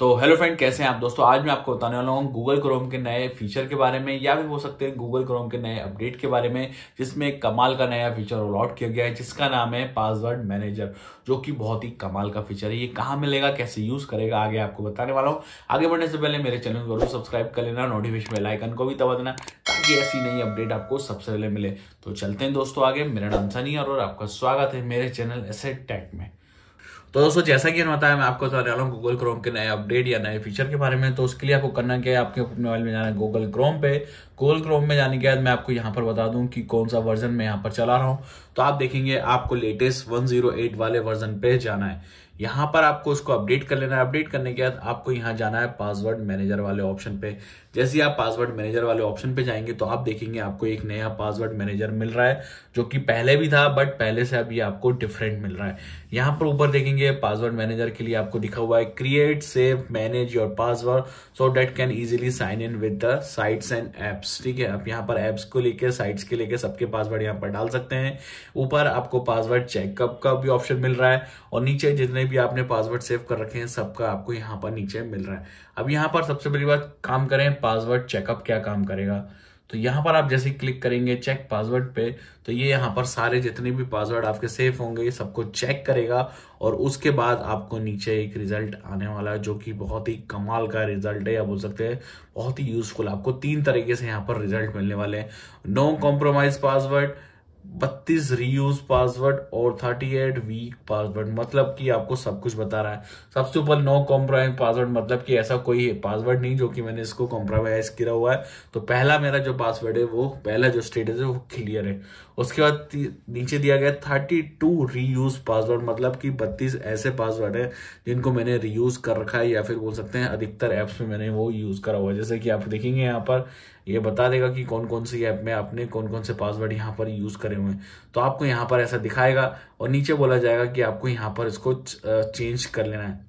तो hello friend कैसे हैं आप दोस्तों आज मैं आपको बताने वाला हूँ गूगल क्रोम के नए फीचर के बारे में या भी हो सकते हैं गूगल क्रोम के नए अपडेट के बारे में जिसमें एक कमाल का नया फीचर रोल आउट किया गया है जिसका नाम है पासवर्ड मैनेजर जो कि बहुत ही कमाल का फीचर है ये कहाँ मिलेगा कैसे यूज करेगा आगे आपको बताने वाला हूँ आगे बढ़ने से पहले मेरे चैनल को जरूर सब्सक्राइब कर लेना नोटिफिकेशन बेलाइकन को भी दबा देना ताकि ऐसी नई अपडेट आपको सबसे पहले मिले तो चलते हैं दोस्तों आगे मेरा नाम सनी और आपका स्वागत है मेरे चैनल एसेट टैक में तो दोस्तों जैसा कि मैं बताया मैं आपको बता रहा हूँ गूगल क्रोम के नए अपडेट या नए फीचर के बारे में तो उसके लिए आपको करना क्या है आपके मोबाइल में जाना है गूगल क्रोम पे गूगल क्रोम में जाने के बाद मैं आपको यहाँ पर बता दूँ कि कौन सा वर्जन मैं यहाँ पर चला रहा हूँ तो आप देखेंगे आपको लेटेस्ट 108 वाले वर्जन पे जाना है यहाँ पर आपको उसको अपडेट कर लेना है अपडेट करने के बाद आपको यहाँ जाना है पासवर्ड मैनेजर वाले ऑप्शन पे जैसे ही आप पासवर्ड मैनेजर वाले ऑप्शन पे जाएंगे तो आप देखेंगे आपको एक नया पासवर्ड मैनेजर मिल रहा है जो कि पहले भी था बट पहले से अभी आपको डिफरेंट मिल रहा है यहाँ पर ऊपर देखेंगे पासवर्ड मैनेजर के लिए आपको दिखा हुआ है create save manage your password so that can easily sign in with the sites and apps ठीक है आप यहाँ पर एप्स को लेकर साइट्स के लेकर सबके पासवर्ड यहाँ पर डाल सकते हैं ऊपर आपको पासवर्ड चेकअप का भी ऑप्शन मिल रहा है और नीचे जितने भी आपने पासवर्ड सेव कर रखे हैं सबका आपको यहाँ पर नीचे मिल रहा है अब यहाँ पर सबसे पहली बात काम करें पासवर्ड चेकअप क्या काम करेगा तो यहाँ पर आप जैसे क्लिक करेंगे चेक पासवर्ड पे तो ये यहाँ पर सारे जितने भी पासवर्ड आपके सेफ होंगे ये सबको चेक करेगा और उसके बाद आपको नीचे एक रिजल्ट आने वाला है जो कि बहुत ही कमाल का रिजल्ट है या बोल सकते हैं बहुत ही यूजफुल आपको तीन तरीके से यहाँ पर रिजल्ट मिलने वाले हैं नो कॉम्प्रोमाइज पासवर्ड बत्तीस रीयूज पासवर्ड और थर्टी एट वीक पासवर्ड मतलब कि आपको सब कुछ बता रहा है सबसे ऊपर नो कॉम्प्रोमाइज पासवर्ड मतलब कि ऐसा कोई पासवर्ड नहीं जो कि मैंने इसको कॉम्प्रोमाइज किया हुआ है तो पहला मेरा जो पासवर्ड है वो पहला जो स्टेटस है वो क्लियर है उसके बाद नीचे दिया गया थर्टी टू रीयूज पासवर्ड मतलब कि बत्तीस ऐसे पासवर्ड है जिनको मैंने रीयूज कर रखा है या फिर बोल सकते हैं अधिकतर एप्स में मैंने वो यूज करा हुआ है जैसे कि आप देखेंगे यहाँ पर ये बता देगा कि कौन कौन सी ऐप में आपने कौन कौन से पासवर्ड यहाँ पर यूज़ करे हुए हैं तो आपको यहाँ पर ऐसा दिखाएगा और नीचे बोला जाएगा कि आपको यहाँ पर इसको चेंज कर लेना है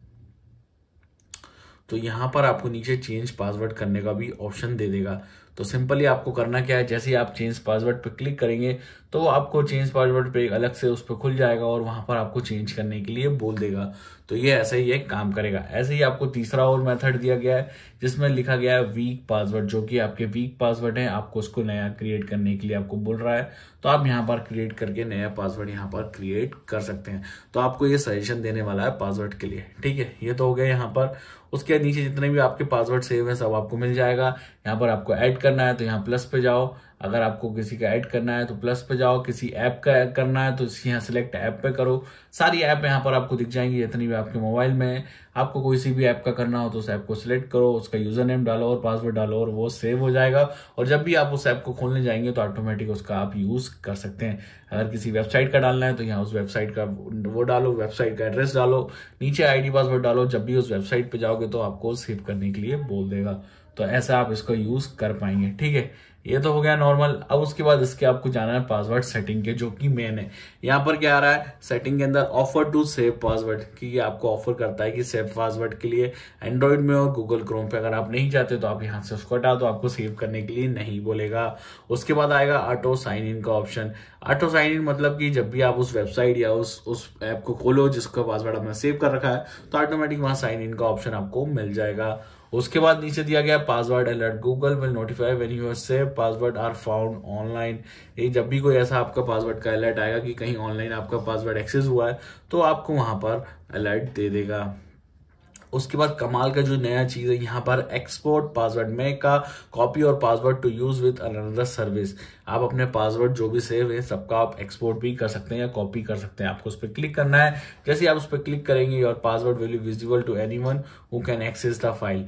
तो यहाँ पर आपको नीचे चेंज पासवर्ड करने का भी ऑप्शन दे देगा तो सिंपली आपको करना क्या है जैसे ही आप चेंज पासवर्ड पे क्लिक करेंगे तो आपको चेंज पासवर्ड पे अलग से उस पर खुल जाएगा और वहां पर आपको चेंज करने के लिए बोल देगा तो ये ऐसे ही एक काम करेगा ऐसे ही आपको तीसरा और मेथड दिया गया है जिसमें लिखा गया है वीक पासवर्ड जो कि आपके वीक पासवर्ड है आपको उसको नया क्रिएट करने के लिए आपको बोल रहा है तो आप यहाँ पर क्रिएट करके नया पासवर्ड यहाँ पर क्रिएट कर सकते हैं तो आपको ये सजेशन देने वाला है पासवर्ड के लिए ठीक है ये तो हो गया यहाँ पर उसके नीचे जितने भी आपके पासवर्ड सेव है सब आपको मिल जाएगा यहाँ पर आपको ऐड करना है तो यहाँ प्लस पे जाओ अगर आपको किसी का ऐड करना है तो प्लस पे जाओ किसी ऐप का ऐड करना है तो यहाँ सिलेक्ट ऐप पे करो सारी ऐप यहाँ पर आपको दिख जाएंगी जितनी भी आपके मोबाइल में है आपको कोई सी भी ऐप का करना हो तो उस ऐप को सिलेक्ट करो उसका यूजर नेम डालो और पासवर्ड डालो और वो सेव हो जाएगा और जब भी आप उस ऐप को खोलने जाएंगे तो ऑटोमेटिक उसका आप यूज कर सकते हैं अगर किसी वेबसाइट का डालना है तो यहाँ उस वेबसाइट का वो डालो वेबसाइट का एड्रेस डालो नीचे आई पासवर्ड डालो जब भी उस वेबसाइट पर जाओगे तो आपको सेव करने के लिए बोल देगा तो ऐसा आप इसको यूज कर पाएंगे ठीक है ये तो हो गया नॉर्मल अब उसके बाद इसके आपको जाना है पासवर्ड सेटिंग के जो कि मेन है यहाँ पर क्या आ रहा है सेटिंग के अंदर ऑफर टू सेव पासवर्ड कि ये आपको ऑफर करता है कि सेव पासवर्ड के लिए एंड्रॉइड में और गूगल क्रोम पे अगर आप नहीं चाहते तो आप यहाँ से उसको हटा दो आपको सेव करने के लिए नहीं बोलेगा उसके बाद आएगा ऑटो साइन इन का ऑप्शन ऑटो साइन इन मतलब कि जब भी आप उस वेबसाइट या उस उस ऐप को खोलो जिसका पासवर्ड आपने सेव कर रखा है तो ऑटोमेटिक वहाँ साइन इन का ऑप्शन आपको मिल जाएगा उसके बाद नीचे दिया गया password alert Google will notify when your save password are found online ये जब भी कोई ऐसा आपका पासवर्ड का अलर्ट आएगा कि कहीं ऑनलाइन आपका पासवर्ड एक्सेस हुआ है तो आपको वहां पर अलर्ट दे देगा उसके बाद कमाल का जो नया चीज़ है यहाँ पर एक्सपोर्ट पासवर्ड मे का कॉपी और password to use with another service आप अपने पासवर्ड जो भी सेव है सबका आप एक्सपोर्ट भी कर सकते हैं या कॉपी कर सकते हैं आपको उस पर क्लिक करना है जैसे आप उस पर क्लिक करेंगे your password will be visible to anyone who can access the file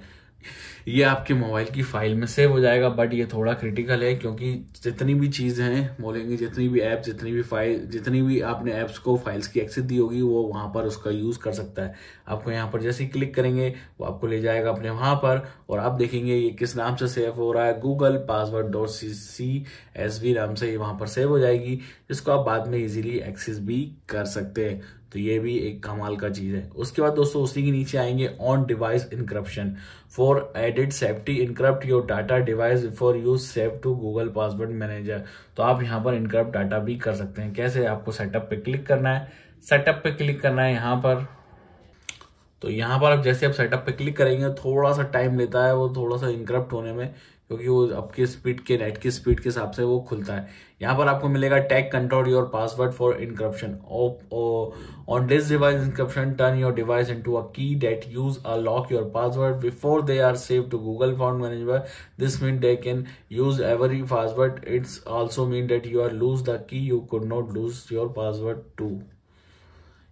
ये आपके मोबाइल की फाइल में सेव हो जाएगा बट ये थोड़ा क्रिटिकल है क्योंकि जितनी भी चीज़ें हैं बोलेंगे जितनी भी ऐप जितनी भी फाइल जितनी भी आपने ऐप्स को फाइल्स की एक्सेस दी होगी वो वहाँ पर उसका यूज़ कर सकता है आपको यहाँ पर जैसे ही क्लिक करेंगे वो आपको ले जाएगा अपने वहाँ पर और आप देखेंगे ये किस नाम से सेव हो रहा है Google password dot C C S B नाम से ये वहाँ पर सेव हो जाएगी जिसको आप बाद में इजीली एक्सेस भी कर सकते हैं तो ये भी एक कमाल का चीज़ है उसके बाद दोस्तों उसी के नीचे आएंगे on device encryption for added safety encrypt your data device before you save to Google password manager तो आप यहाँ पर इनक्रप्ट डाटा भी कर सकते हैं कैसे आपको सेटअप पे क्लिक करना है सेटअप पे क्लिक करना है यहाँ पर तो यहाँ पर आप जैसे आप सेटअप पे क्लिक करेंगे थोड़ा सा टाइम लेता है वो थोड़ा सा इनक्रप्ट होने में क्योंकि वो आपके स्पीड के नेट की स्पीड के हिसाब से वो खुलता है यहाँ पर आपको मिलेगा tag control your password for encryption on this device encryption turn your device into a key that use a lock your password before they are save to Google found manager this mean they can use every password it's also mean that you are lose the key you could not lose your password too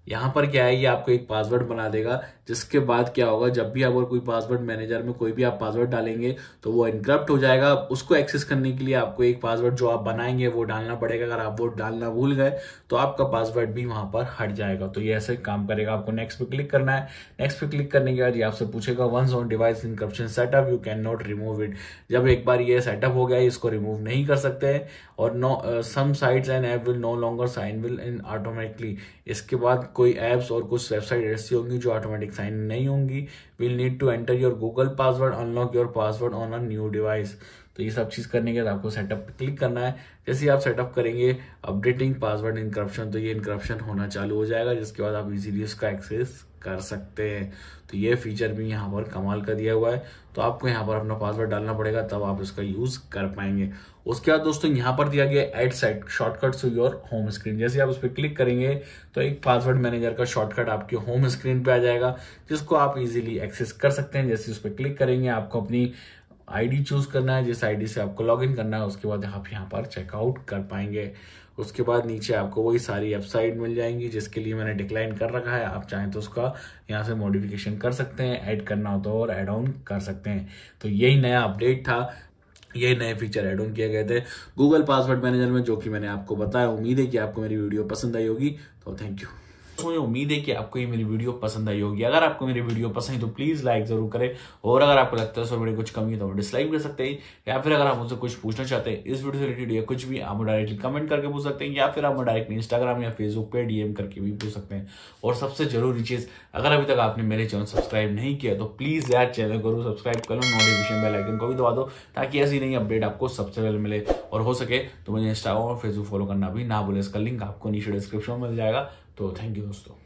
यहाँ पर क्या है ये आपको एक password बना देगा जिसके बाद क्या होगा जब भी आप कोई पासवर्ड मैनेजर में कोई भी आप पासवर्ड डालेंगे तो वो इनक्रप्ट हो जाएगा उसको एक्सेस करने के लिए आपको एक पासवर्ड जो आप बनाएंगे वो डालना पड़ेगा अगर आप वो डालना भूल गए तो आपका पासवर्ड भी वहां पर हट जाएगा तो ये ऐसे काम करेगा आपको नेक्स्ट पे क्लिक करना है नेक्स्ट पे क्लिक करने के बाद ये आपसे पूछेगा once on device encryption set up you can not remove it जब एक बार ये सेटअप हो गया इसको रिमूव नहीं कर सकते और no some sites and app will no longer sign will in automatically इसके बाद कोई एप्स और कुछ वेबसाइट ऐसी होंगी जो ऑटोमेटिक साइन नहीं होंगी will need to enter your Google password unlock your password on a new device तो ये सब चीज़ करने के बाद आपको सेटअप क्लिक करना है जैसे ही आप सेटअप करेंगे अपडेटिंग पासवर्ड इनक्रप्शन तो ये इनक्रप्शन होना चालू हो जाएगा जिसके बाद आप इजीली उसका एक्सेस कर सकते हैं तो ये फीचर भी यहाँ पर कमाल का दिया हुआ है तो आपको यहाँ पर अपना पासवर्ड डालना पड़ेगा तब आप इसका यूज़ कर पाएंगे उसके बाद दोस्तों यहाँ पर दिया गया add site shortcut to your home screen जैसे आप उस पर क्लिक करेंगे तो एक पासवर्ड मैनेजर का शॉर्टकट आपके होम स्क्रीन पे आ जाएगा जिसको आप इजिली एक्सेस कर सकते हैं जैसे उस पर क्लिक करेंगे आपको अपनी आईडी चूज करना है जिस आईडी से आपको लॉगिन करना है उसके बाद आप यहाँ पर चेकआउट कर पाएंगे उसके बाद नीचे आपको वही सारी वेबसाइट मिल जाएंगी जिसके लिए मैंने डिक्लाइन कर रखा है आप चाहें तो उसका यहाँ से मॉडिफिकेशन कर सकते हैं ऐड करना हो तो और एड ऑन कर सकते हैं तो यही नया अपडेट था ये नए फीचर ऐड ऑन किए गए थे गूगल पासवर्ड मैनेजर में जो कि मैंने आपको बताया उम्मीद है कि आपको मेरी वीडियो पसंद आई होगी तो थैंक यू दोस्तों मुझे उम्मीद है कि आपको ये मेरी वीडियो पसंद आई होगी अगर आपको मेरी वीडियो पसंद है तो प्लीज़ लाइक ज़रूर करें और अगर आपको लगता है सर वीडियो कुछ कमी है तो डिसलाइक कर सकते हैं या फिर अगर आप मुझसे कुछ पूछना चाहते हैं इस वीडियो से रिलेटेड या कुछ भी आप डायरेक्टली कमेंट करके पूछ सकते हैं या फिर आप डायरेक्टली इंस्टाग्राम या फेसबुक पर डीएम करके भी पूछ सकते हैं और सबसे जरूरी चीज़ अगर अभी तक आपने मेरे चैनल सब्सक्राइब नहीं किया तो प्लीज़ यार चैनल को सब्सक्राइब कर लो नोटिफिकेशन बेल आइकन को भी दबा दो ताकि ऐसी नई अपडेट आपको सबसे पहले मिले और हो सके तो मुझे इंस्टाग्राम और फेसबुक फॉलो करना भी ना भूले इसका लिंक आपको नीचे डिस्क्रिप्शन में मिल जाएगा と天気の人